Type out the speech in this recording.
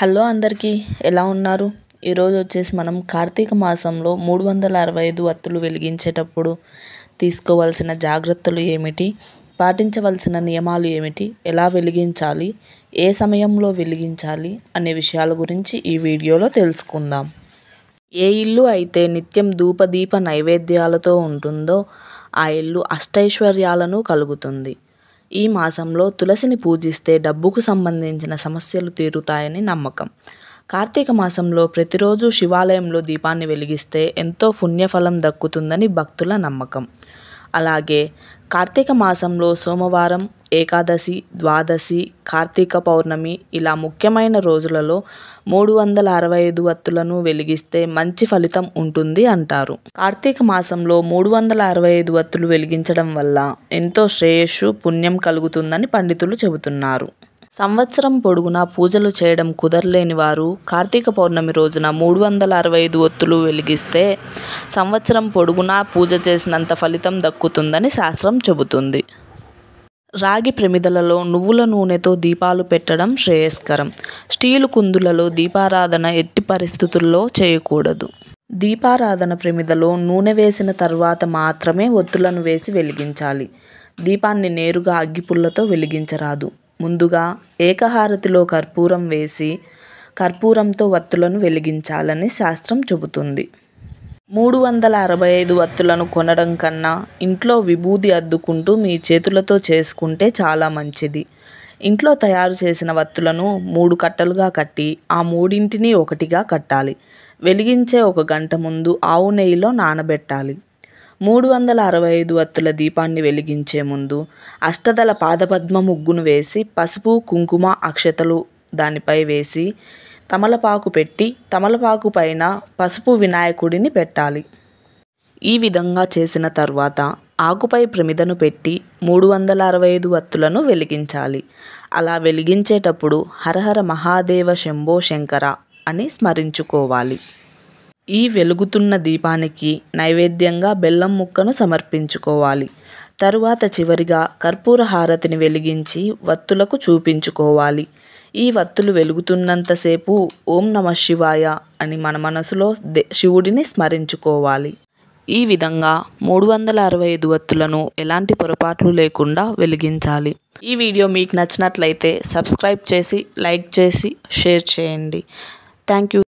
hello అందరికీ ఎలా ఉన్నారు ఈరోజు వచ్చేసి మనం కార్తీక మాసంలో మూడు వందల అరవై ఐదు అత్తులు వెలిగించేటప్పుడు తీసుకోవాల్సిన జాగ్రత్తలు ఏమిటి పాటించవలసిన నియమాలు ఏమిటి ఎలా వెలిగించాలి ఏ సమయంలో వెలిగించాలి అనే విషయాల గురించి ఈ వీడియోలో తెలుసుకుందాం ఏ ఇల్లు అయితే నిత్యం ధూపదీప నైవేద్యాలతో ఉంటుందో ఆ ఇల్లు అష్టైశ్వర్యాలను కలుగుతుంది ఈ మాసంలో తులసిని పూజిస్తే డబ్బుకు సంబంధించిన సమస్యలు తీరుతాయని నమ్మకం కార్తీక మాసంలో ప్రతిరోజు శివాలయంలో దీపాన్ని వెలిగిస్తే ఎంతో పుణ్యఫలం దక్కుతుందని భక్తుల నమ్మకం అలాగే కార్తీక మాసంలో సోమవారం ఏకాదశి ద్వాదశి కార్తీక పౌర్ణమి ఇలా ముఖ్యమైన రోజులలో మూడు వందల అరవై ఐదు వత్తులను వెలిగిస్తే మంచి ఫలితం ఉంటుంది అంటారు కార్తీక మాసంలో మూడు వందల అరవై ఐదు వత్తులు వెలిగించడం వల్ల ఎంతో శ్రేయస్సు పుణ్యం కలుగుతుందని పండితులు చెబుతున్నారు సంవత్సరం పొడుగునా పూజలు చేయడం కుదరలేని వారు కార్తీక పౌర్ణమి రోజున మూడు వందల అరవై ఐదు ఒత్తులు వెలిగిస్తే సంవత్సరం పొడుగునా పూజ చేసినంత ఫలితం దక్కుతుందని శాస్త్రం చెబుతుంది రాగి ప్రమిదలలో నువ్వుల నూనెతో దీపాలు పెట్టడం శ్రేయస్కరం స్టీలు కుందులలో దీపారాధన ఎట్టి పరిస్థితుల్లో చేయకూడదు దీపారాధన ప్రమిదలో నూనె వేసిన తర్వాత మాత్రమే ఒత్తులను వేసి వెలిగించాలి దీపాన్ని నేరుగా అగ్గిపుల్లతో వెలిగించరాదు ముందుగా ఏకహారతిలో కర్పూరం వేసి కర్పూరంతో వత్తులను వెలిగించాలని శాస్త్రం చెబుతుంది మూడు వందల అరవై ఐదు వత్తులను కొనడం కన్నా ఇంట్లో విభూతి అద్దుకుంటూ మీ చేతులతో చేసుకుంటే చాలా మంచిది ఇంట్లో తయారు చేసిన వత్తులను మూడు కట్టలుగా కట్టి ఆ మూడింటిని ఒకటిగా కట్టాలి వెలిగించే ఒక గంట ముందు ఆవు నెయ్యిలో నానబెట్టాలి మూడు వందల అరవై ఐదు వత్తుల దీపాన్ని వెలిగించే ముందు అష్టదల పాదపద్మ ముగ్గును వేసి పసుపు కుంకుమ అక్షతలు దానిపై వేసి తమలపాకు పెట్టి తమలపాకు పైన పసుపు వినాయకుడిని పెట్టాలి ఈ విధంగా చేసిన తర్వాత ఆకుపై ప్రమిదను పెట్టి మూడు వందల అరవై ఐదు వత్తులను వెలిగించాలి అలా వెలిగించేటప్పుడు హరహర మహాదేవ శంభో శంకర అని స్మరించుకోవాలి ఈ వెలుగుతున్న దీపానికి నైవేద్యంగా బెల్లం ముక్కను సమర్పించుకోవాలి తరువాత చివరిగా కర్పూర హారతిని వెలిగించి వత్తులకు చూపించుకోవాలి ఈ వత్తులు వెలుగుతున్నంతసేపు ఓం నమ శివాయ అని మన మనసులో శివుడిని స్మరించుకోవాలి ఈ విధంగా మూడు వందల అరవై ఐదు వత్తులను ఎలాంటి పొరపాట్లు లేకుండా వెలిగించాలి ఈ వీడియో మీకు నచ్చినట్లయితే సబ్స్క్రైబ్ చేసి లైక్ చేసి షేర్ చేయండి థ్యాంక్ యూ